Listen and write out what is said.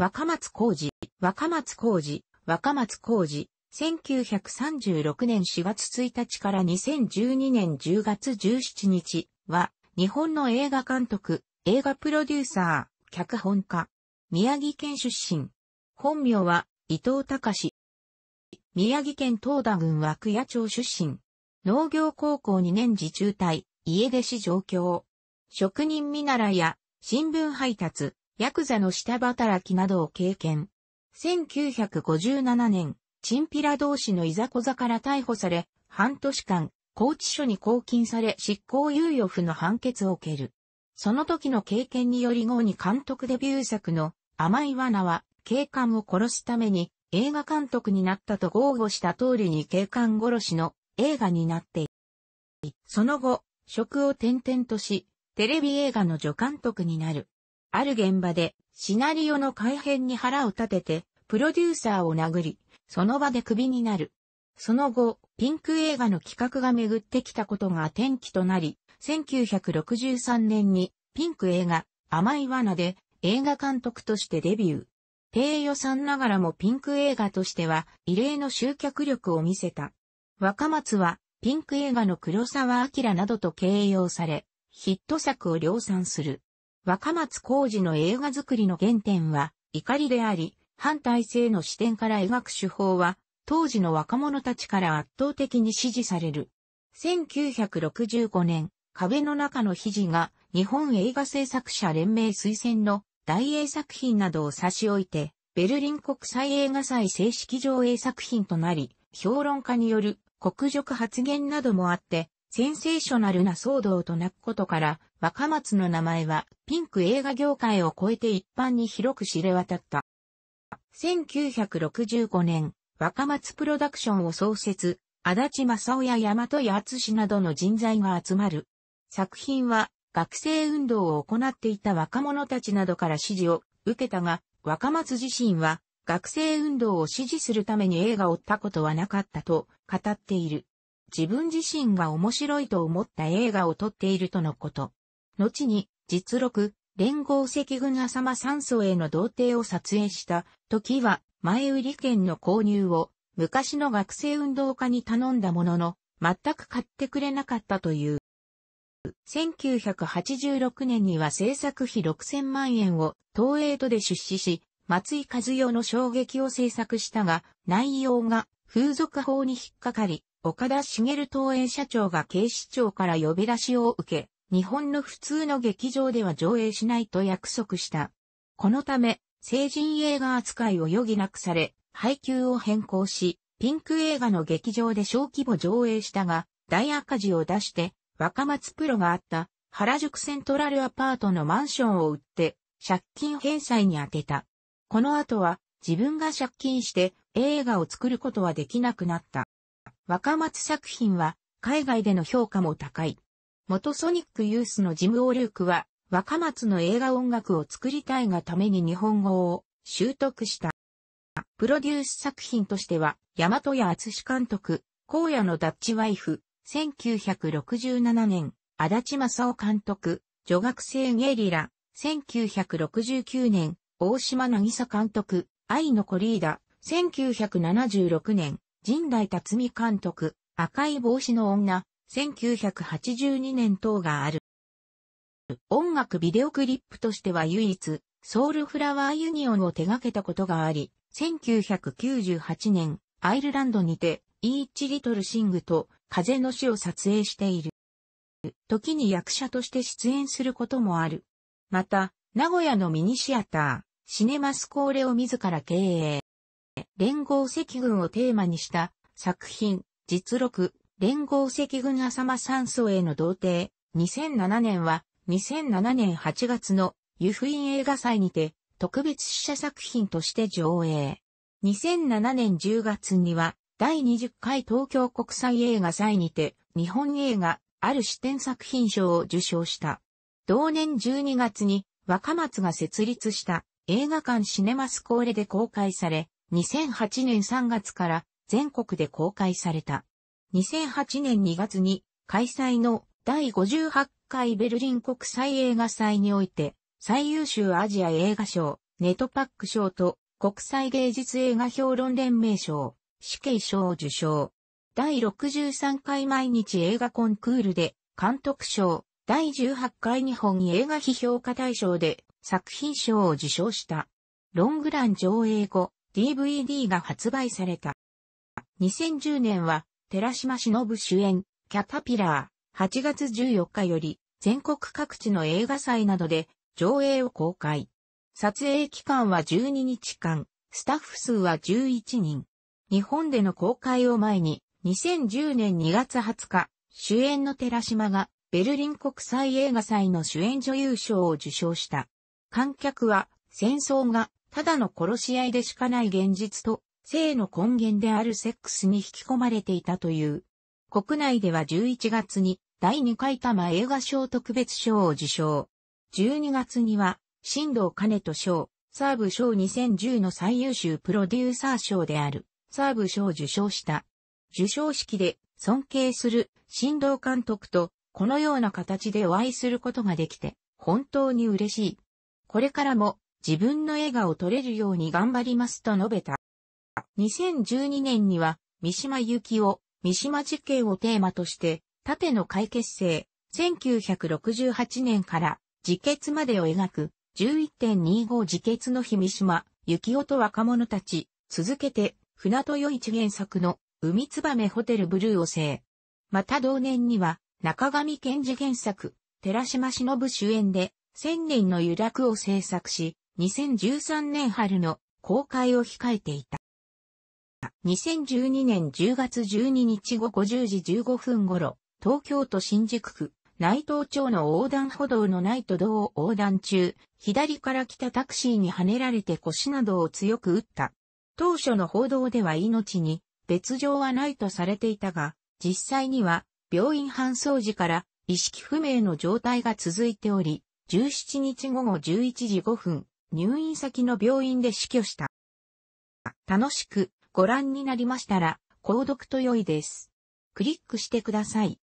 若松浩二、若松浩二、若松浩二、1936年4月1日から2012年10月17日は、日本の映画監督、映画プロデューサー、脚本家、宮城県出身。本名は、伊藤隆。宮城県東田郡涌谷町出身。農業高校2年時中退、家出し上京。職人見習いや、新聞配達、ヤクザの下働きなどを経験。1957年、チンピラ同士のいざこざから逮捕され、半年間、拘置所に拘禁され執行猶予府の判決を受ける。その時の経験により後に監督デビュー作の甘い罠は警官を殺すために映画監督になったと豪語した通りに警官殺しの映画になっていその後、職を転々とし、テレビ映画の助監督になる。ある現場で、シナリオの改変に腹を立てて、プロデューサーを殴り、その場でクビになる。その後、ピンク映画の企画が巡ってきたことが転機となり、1963年にピンク映画、甘い罠で映画監督としてデビュー。低予算ながらもピンク映画としては異例の集客力を見せた。若松はピンク映画の黒沢明などと形容され、ヒット作を量産する。若松浩二の映画作りの原点は怒りであり、反体制の視点から描く手法は、当時の若者たちから圧倒的に支持される。1965年、壁の中の肘が日本映画制作者連盟推薦の大英作品などを差し置いて、ベルリン国際映画祭正式上映作品となり、評論家による国辱発言などもあって、センセーショナルな騒動となくことから、若松の名前はピンク映画業界を超えて一般に広く知れ渡った。1965年、若松プロダクションを創設、足立正夫や大和谷厚などの人材が集まる。作品は学生運動を行っていた若者たちなどから支持を受けたが、若松自身は学生運動を支持するために映画を追ったことはなかったと語っている。自分自身が面白いと思った映画を撮っているとのこと。後に、実録、連合赤軍浅間山荘への童貞を撮影した時は、前売り券の購入を昔の学生運動家に頼んだものの、全く買ってくれなかったという。1986年には制作費6000万円を東映とで出資し、松井和代の衝撃を制作したが、内容が風俗法に引っかかり、岡田茂東映社長が警視庁から呼び出しを受け、日本の普通の劇場では上映しないと約束した。このため、成人映画扱いを余儀なくされ、配給を変更し、ピンク映画の劇場で小規模上映したが、大赤字を出して、若松プロがあった原宿セントラルアパートのマンションを売って、借金返済に充てた。この後は自分が借金して映画を作ることはできなくなった。若松作品は海外での評価も高い。元ソニックユースのジム・オールークは若松の映画音楽を作りたいがために日本語を習得した。プロデュース作品としては、大和屋厚監督、荒野のダッチワイフ、1967年、足立正夫監督、女学生ゲリラ、1969年、大島渚監督、愛のコリーダ、1976年、陣内辰巳監督、赤い帽子の女、1982年等がある。音楽ビデオクリップとしては唯一、ソウルフラワーユニオンを手掛けたことがあり、1998年、アイルランドにて、イーチリトルシングと風の死を撮影している。時に役者として出演することもある。また、名古屋のミニシアター、シネマスコーレを自ら経営。連合赤軍をテーマにした作品、実録、連合赤軍浅間山荘への童貞、2007年は、2007年8月の湯布院映画祭にて、特別試写作品として上映。2007年10月には、第20回東京国際映画祭にて、日本映画、ある視点作品賞を受賞した。同年12月に、若松が設立した映画館シネマスコーレで公開され、2008年3月から全国で公開された。2008年2月に開催の第58回ベルリン国際映画祭において最優秀アジア映画賞、ネトパック賞と国際芸術映画評論連盟賞、死刑賞を受賞。第63回毎日映画コンクールで監督賞、第18回日本映画批評家大賞で作品賞を受賞した。ロングラン上映後、DVD が発売された。2010年は、寺島忍主演、キャタピラー、8月14日より、全国各地の映画祭などで、上映を公開。撮影期間は12日間、スタッフ数は11人。日本での公開を前に、2010年2月20日、主演の寺島が、ベルリン国際映画祭の主演女優賞を受賞した。観客は、戦争がただの殺し合いでしかない現実と、性の根源であるセックスに引き込まれていたという。国内では11月に第2回多摩映画賞特別賞を受賞。12月には、新藤兼人賞、サーブ賞2010の最優秀プロデューサー賞である、サーブ賞を受賞した。受賞式で尊敬する新藤監督とこのような形でお会いすることができて本当に嬉しい。これからも自分の笑顔撮れるように頑張りますと述べた。2012年には、三島由紀夫、三島事件をテーマとして、縦の解決性、1968年から自決までを描く、11.25自決の日三島、幸男と若者たち、続けて、船豊一原作の、海燕ホテルブルーを制。また同年には、中上健治原作、寺島忍主演で、千年の由楽を制作し、2013年春の公開を控えていた。2012年10月12日午後10時15分頃、東京都新宿区内藤町の横断歩道のナイト道を横断中、左から来たタクシーにはねられて腰などを強く打った。当初の報道では命に別状はないとされていたが、実際には病院搬送時から意識不明の状態が続いており、17日午後11時5分、入院先の病院で死去した。楽しくご覧になりましたら、購読と良いです。クリックしてください。